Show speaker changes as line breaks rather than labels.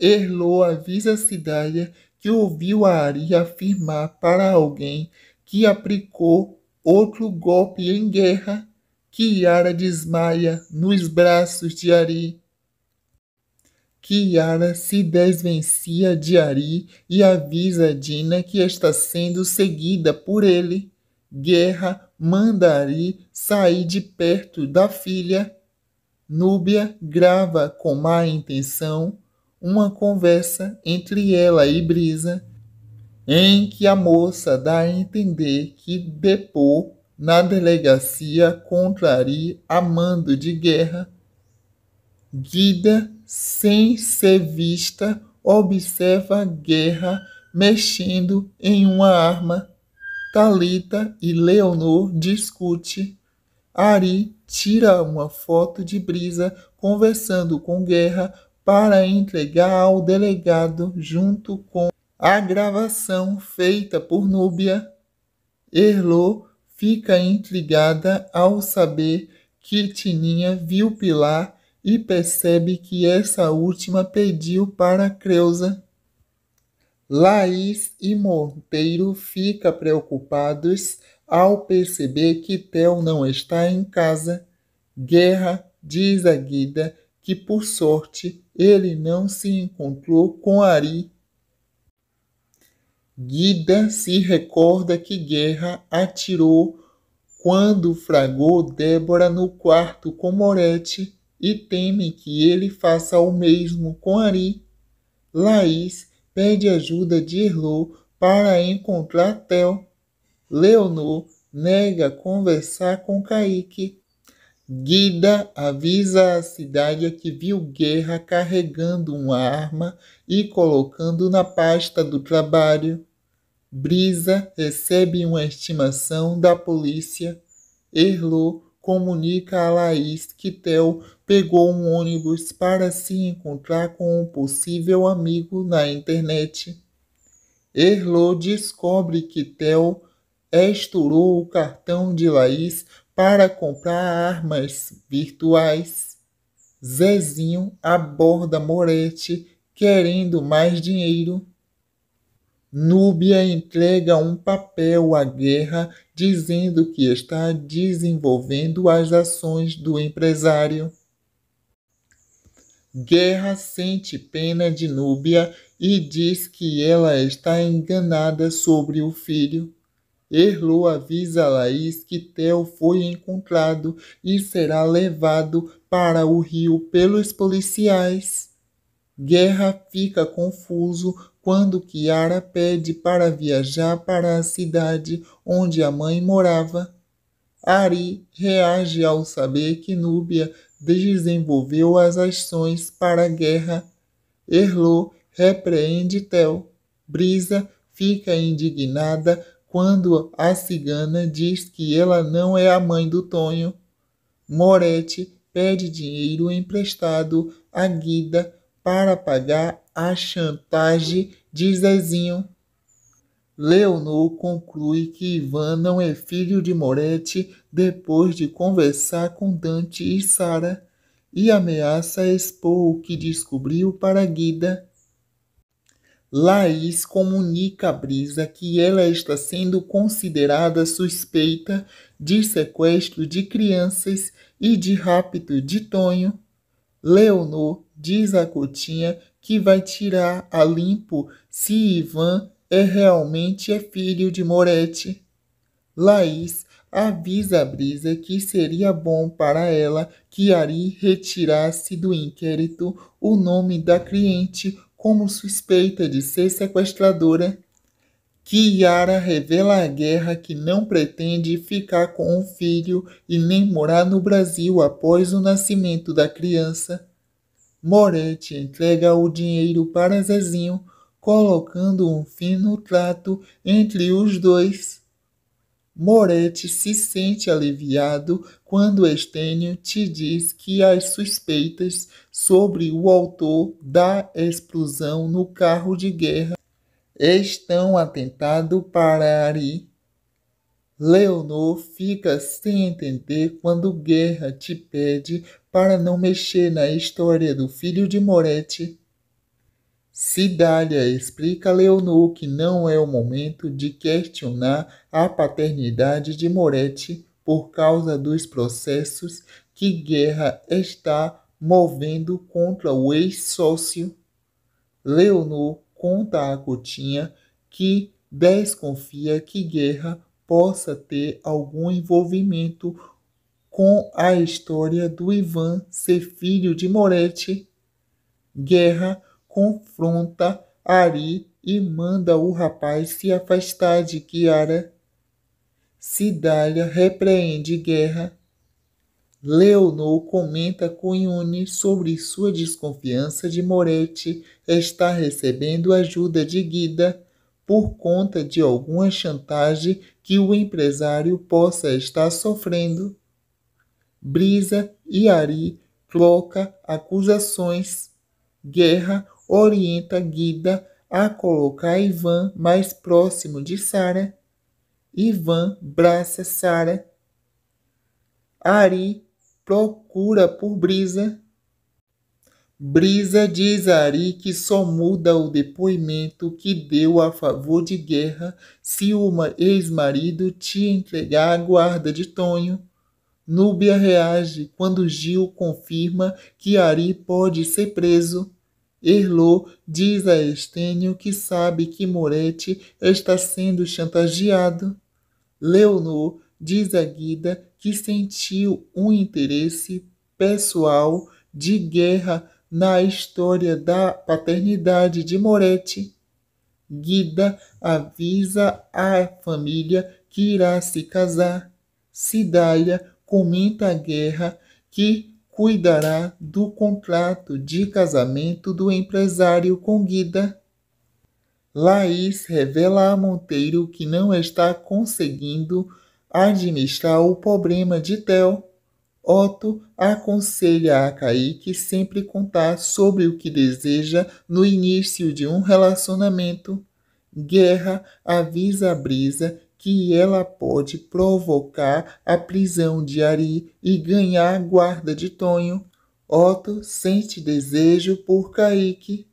Erlo avisa a que ouviu a Ari afirmar para alguém que aplicou outro golpe em guerra, Kiara desmaia nos braços de Ari. Kiara se desvencia de Ari e avisa a Dina que está sendo seguida por ele. Guerra manda Ari sair de perto da filha. Núbia grava com má intenção uma conversa entre ela e Brisa, em que a moça dá a entender que depor na delegacia contraria a mando de guerra. Guida, sem ser vista, observa a guerra mexendo em uma arma. Talita e Leonor discute. Ari tira uma foto de Brisa conversando com Guerra para entregar ao delegado junto com a gravação feita por Núbia. Erlo fica intrigada ao saber que Tininha viu Pilar e percebe que essa última pediu para Creuza. Laís e Monteiro ficam preocupados ao perceber que Tel não está em casa. Guerra diz a Guida que, por sorte, ele não se encontrou com Ari. Guida se recorda que Guerra atirou quando fragou Débora no quarto com Moretti e teme que ele faça o mesmo com Ari. Laís pede ajuda de Erlou para encontrar Tel. Leonor nega conversar com Kaique Guida avisa a cidade que viu Guerra carregando uma arma e colocando na pasta do trabalho. Brisa recebe uma estimação da polícia. Erlo comunica a Laís que Theo pegou um ônibus para se encontrar com um possível amigo na internet. Erlo descobre que Theo estourou o cartão de Laís para comprar armas virtuais. Zezinho aborda Morete querendo mais dinheiro. Núbia entrega um papel à guerra dizendo que está desenvolvendo as ações do empresário. Guerra sente pena de Núbia e diz que ela está enganada sobre o filho. Erlo avisa Laís que Theo foi encontrado e será levado para o rio pelos policiais. Guerra fica confuso quando Kiara pede para viajar para a cidade onde a mãe morava. Ari reage ao saber que Núbia desenvolveu as ações para a guerra. Erlo repreende Tel. Brisa fica indignada quando a cigana diz que ela não é a mãe do Tonho. Morete pede dinheiro emprestado a Guida para pagar a chantagem de Zezinho. Leonor conclui que Ivan não é filho de Morete depois de conversar com Dante e Sara e ameaça expor o que descobriu para Guida. Laís comunica a Brisa que ela está sendo considerada suspeita de sequestro de crianças e de rapto de Tonho. Leonor diz a Cotinha que vai tirar a limpo se Ivan é realmente é filho de Moretti. Laís avisa a Brisa que seria bom para ela que Ari retirasse do inquérito o nome da cliente como suspeita de ser sequestradora, Kiara revela à guerra que não pretende ficar com o filho e nem morar no Brasil após o nascimento da criança. Moretti entrega o dinheiro para Zezinho, colocando um fim no trato entre os dois. Moretti se sente aliviado quando Estênio te diz que as suspeitas sobre o autor da explosão no carro de guerra estão atentado para Ari. Leonor fica sem entender quando Guerra te pede para não mexer na história do filho de Moretti. Cidália explica a Leonor que não é o momento de questionar a paternidade de Moretti por causa dos processos que Guerra está movendo contra o ex-sócio. Leonor conta a Cotinha que desconfia que Guerra possa ter algum envolvimento com a história do Ivan ser filho de Moretti. Guerra confronta Ari e manda o rapaz se afastar de Kiara. Sidália repreende Guerra. Leonor comenta com Yune sobre sua desconfiança de Moretti estar recebendo ajuda de Guida por conta de alguma chantagem que o empresário possa estar sofrendo. Brisa e Ari troca acusações. Guerra orienta Guida a colocar Ivan mais próximo de Sara. Ivan braça Sara. Ari procura por Brisa. Brisa diz a Ari que só muda o depoimento que deu a favor de guerra se o ex-marido te entregar a guarda de Tonho. Núbia reage quando Gil confirma que Ari pode ser preso. Erlô diz a Estênio que sabe que Moretti está sendo chantageado. Leonor diz a Guida que sentiu um interesse pessoal de guerra na história da paternidade de Moretti. Guida avisa a família que irá se casar. Cidália comenta a guerra que cuidará do contrato de casamento do empresário com Guida. Laís revela a Monteiro que não está conseguindo administrar o problema de Theo. Otto aconselha a Kaique sempre contar sobre o que deseja no início de um relacionamento. Guerra avisa a Brisa que ela pode provocar a prisão de Ari e ganhar a guarda de Tonho. Otto sente desejo por Kaique